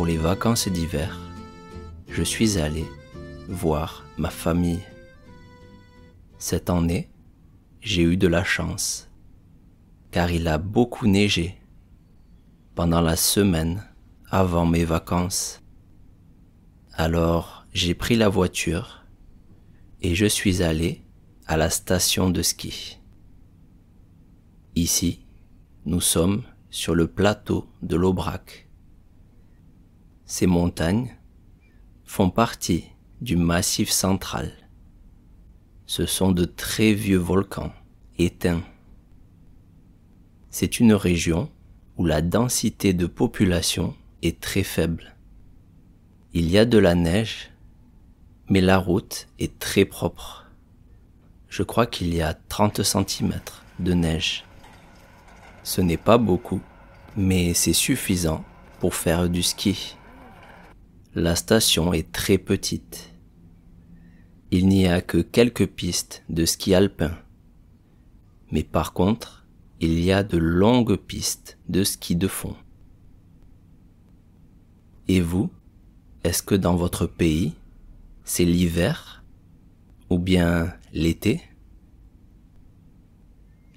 pour les vacances d'hiver, je suis allé voir ma famille. Cette année, j'ai eu de la chance, car il a beaucoup neigé pendant la semaine avant mes vacances. Alors j'ai pris la voiture et je suis allé à la station de ski. Ici, nous sommes sur le plateau de l'Aubrac ces montagnes font partie du massif central. Ce sont de très vieux volcans éteints. C'est une région où la densité de population est très faible. Il y a de la neige, mais la route est très propre. Je crois qu'il y a 30 cm de neige. Ce n'est pas beaucoup, mais c'est suffisant pour faire du ski la station est très petite. Il n'y a que quelques pistes de ski alpin. Mais par contre, il y a de longues pistes de ski de fond. Et vous, est-ce que dans votre pays, c'est l'hiver ou bien l'été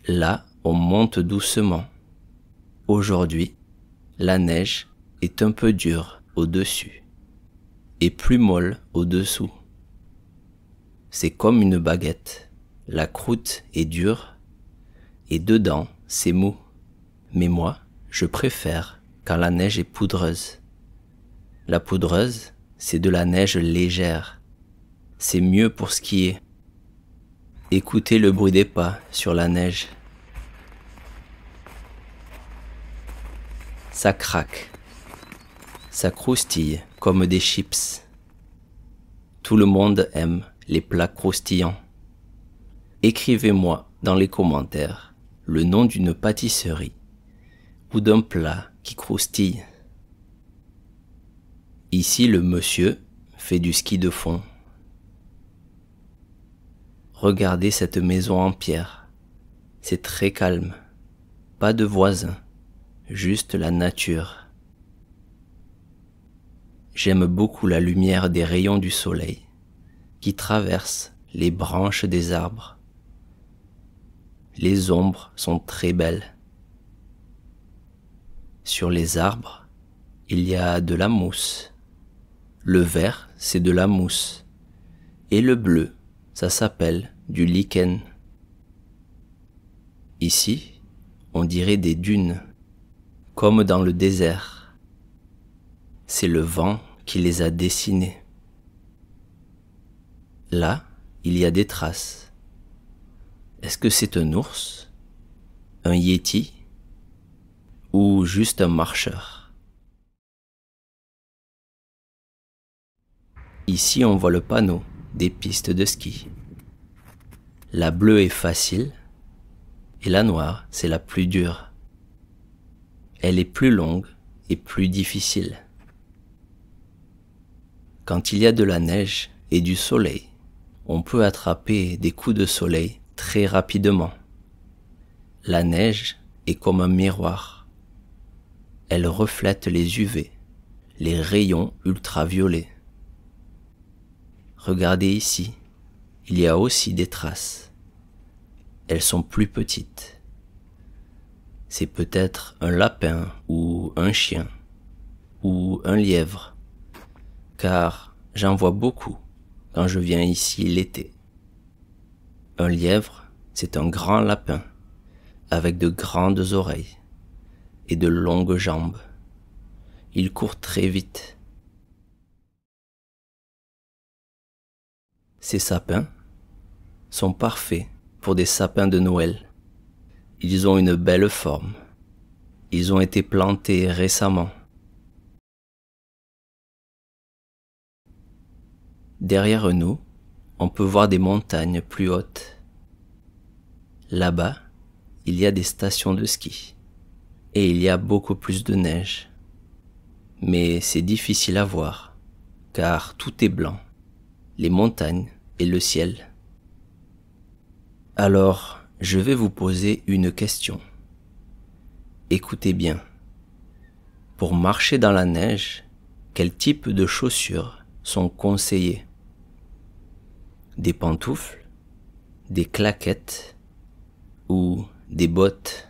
Là, on monte doucement. Aujourd'hui, la neige est un peu dure au-dessus plus molle au-dessous. C'est comme une baguette. La croûte est dure et dedans c'est mou. Mais moi, je préfère quand la neige est poudreuse. La poudreuse, c'est de la neige légère. C'est mieux pour skier. Écoutez le bruit des pas sur la neige. Ça craque. Ça croustille comme des chips. Tout le monde aime les plats croustillants. Écrivez-moi dans les commentaires le nom d'une pâtisserie ou d'un plat qui croustille. Ici, le monsieur fait du ski de fond. Regardez cette maison en pierre. C'est très calme. Pas de voisins, juste la nature. J'aime beaucoup la lumière des rayons du soleil qui traversent les branches des arbres. Les ombres sont très belles. Sur les arbres, il y a de la mousse. Le vert, c'est de la mousse. Et le bleu, ça s'appelle du lichen. Ici, on dirait des dunes, comme dans le désert c'est le vent qui les a dessinés. Là, il y a des traces. Est-ce que c'est un ours Un yéti Ou juste un marcheur Ici, on voit le panneau des pistes de ski. La bleue est facile et la noire, c'est la plus dure. Elle est plus longue et plus difficile. Quand il y a de la neige et du soleil, on peut attraper des coups de soleil très rapidement. La neige est comme un miroir. Elle reflète les UV, les rayons ultraviolets. Regardez ici, il y a aussi des traces. Elles sont plus petites. C'est peut-être un lapin ou un chien ou un lièvre car j'en vois beaucoup quand je viens ici l'été. Un lièvre, c'est un grand lapin, avec de grandes oreilles et de longues jambes. Il court très vite. Ces sapins sont parfaits pour des sapins de Noël. Ils ont une belle forme. Ils ont été plantés récemment Derrière nous, on peut voir des montagnes plus hautes. Là-bas, il y a des stations de ski. Et il y a beaucoup plus de neige. Mais c'est difficile à voir, car tout est blanc, les montagnes et le ciel. Alors, je vais vous poser une question. Écoutez bien. Pour marcher dans la neige, quel types de chaussures sont conseillées des pantoufles, des claquettes ou des bottes.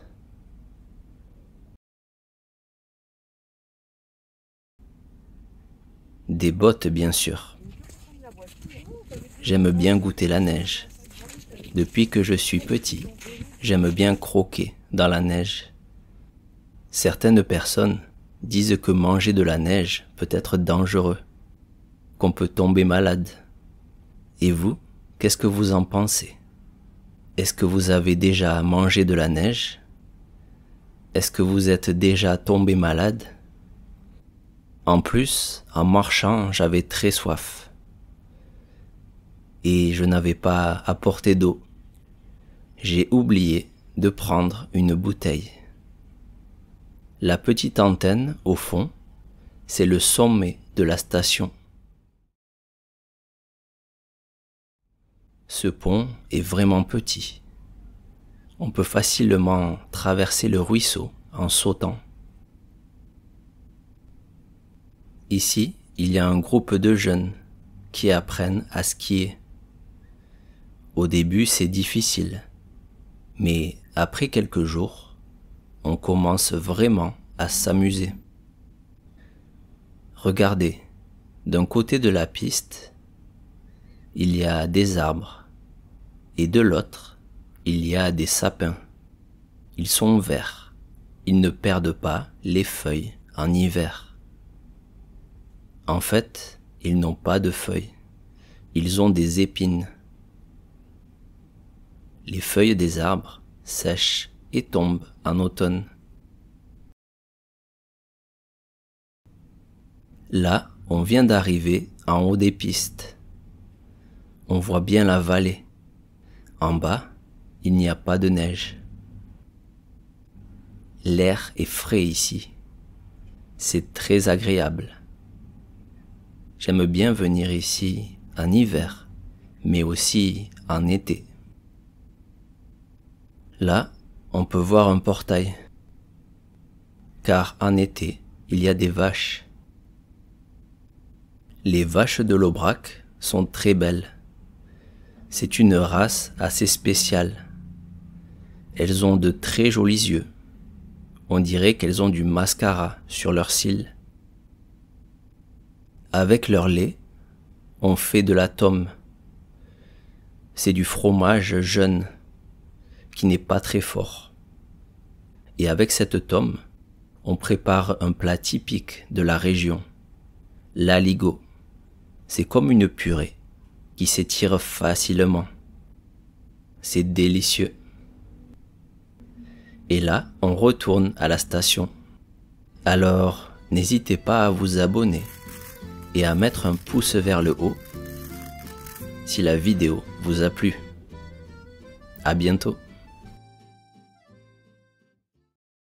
Des bottes bien sûr. J'aime bien goûter la neige. Depuis que je suis petit, j'aime bien croquer dans la neige. Certaines personnes disent que manger de la neige peut être dangereux, qu'on peut tomber malade et vous, qu'est-ce que vous en pensez Est-ce que vous avez déjà mangé de la neige Est-ce que vous êtes déjà tombé malade En plus, en marchant, j'avais très soif. Et je n'avais pas apporté d'eau. J'ai oublié de prendre une bouteille. La petite antenne, au fond, c'est le sommet de la station. Ce pont est vraiment petit. On peut facilement traverser le ruisseau en sautant. Ici, il y a un groupe de jeunes qui apprennent à skier. Au début, c'est difficile, mais après quelques jours, on commence vraiment à s'amuser. Regardez, d'un côté de la piste, il y a des arbres et de l'autre, il y a des sapins. Ils sont verts. Ils ne perdent pas les feuilles en hiver. En fait, ils n'ont pas de feuilles. Ils ont des épines. Les feuilles des arbres sèchent et tombent en automne. Là, on vient d'arriver en haut des pistes. On voit bien la vallée. En bas, il n'y a pas de neige. L'air est frais ici. C'est très agréable. J'aime bien venir ici en hiver, mais aussi en été. Là, on peut voir un portail. Car en été, il y a des vaches. Les vaches de l'Aubrac sont très belles. C'est une race assez spéciale. Elles ont de très jolis yeux. On dirait qu'elles ont du mascara sur leurs cils. Avec leur lait, on fait de la tome. C'est du fromage jeune, qui n'est pas très fort. Et avec cette tome, on prépare un plat typique de la région, l'aligo. C'est comme une purée s'étire facilement. C'est délicieux. Et là, on retourne à la station. Alors, n'hésitez pas à vous abonner et à mettre un pouce vers le haut si la vidéo vous a plu. À bientôt